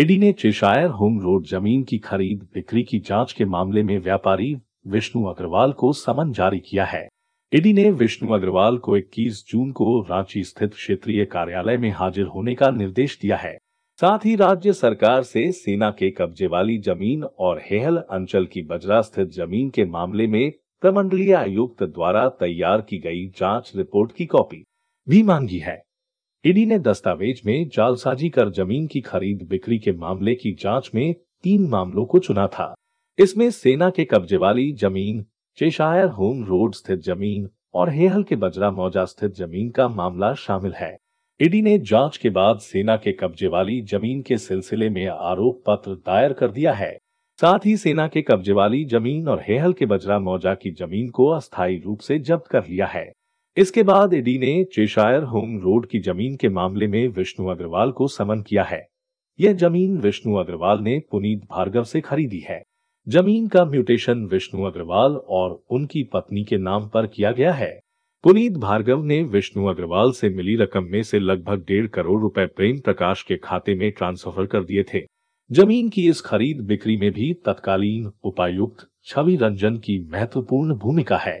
ED ने Cheshire home road जमीन की खरीद बिक्री की जांच के मामले में व्यापारी विष्णु अग्रवाल को समन जारी किया है ईडी ने विष्णु अग्रवाल को 21 जून को रांची स्थित क्षेत्रीय कार्यालय में हाजिर होने का निर्देश दिया है साथ ही राज्य सरकार से सेना के कब्जे वाली जमीन और हेहल अंचल की बजरा स्थित जमीन के मामले में प्रमंडलीय आयुक्त द्वारा तैयार की गई जांच रिपोर्ट की कॉपी भी मांगी है ईडी ने दस्तावेज में जालसाजी कर जमीन की खरीद बिक्री के मामले की जांच में तीन मामलों को चुना था इसमें सेना के कब्जे वाली जमीन चेशायर होम रोड स्थित जमीन और हेहल के बजरा मौजा स्थित जमीन का मामला शामिल है ईडी ने जांच के बाद सेना के कब्जे वाली जमीन के सिलसिले में आरोप पत्र दायर कर दिया है साथ ही सेना के कब्जे वाली जमीन और हेहल के बजरा मौजा की जमीन को अस्थायी रूप से जब्त कर लिया है इसके बाद ईडी ने चेशायर होम रोड की जमीन के मामले में विष्णु अग्रवाल को समन किया है यह जमीन विष्णु अग्रवाल ने पुनीत भार्गव से खरीदी है जमीन का म्यूटेशन विष्णु अग्रवाल और उनकी पत्नी के नाम पर किया गया है पुनीत भार्गव ने विष्णु अग्रवाल से मिली रकम में से लगभग डेढ़ करोड़ रुपए प्रेम प्रकाश के खाते में ट्रांसफर कर दिए थे जमीन की इस खरीद बिक्री में भी तत्कालीन उपायुक्त छवि रंजन की महत्वपूर्ण भूमिका है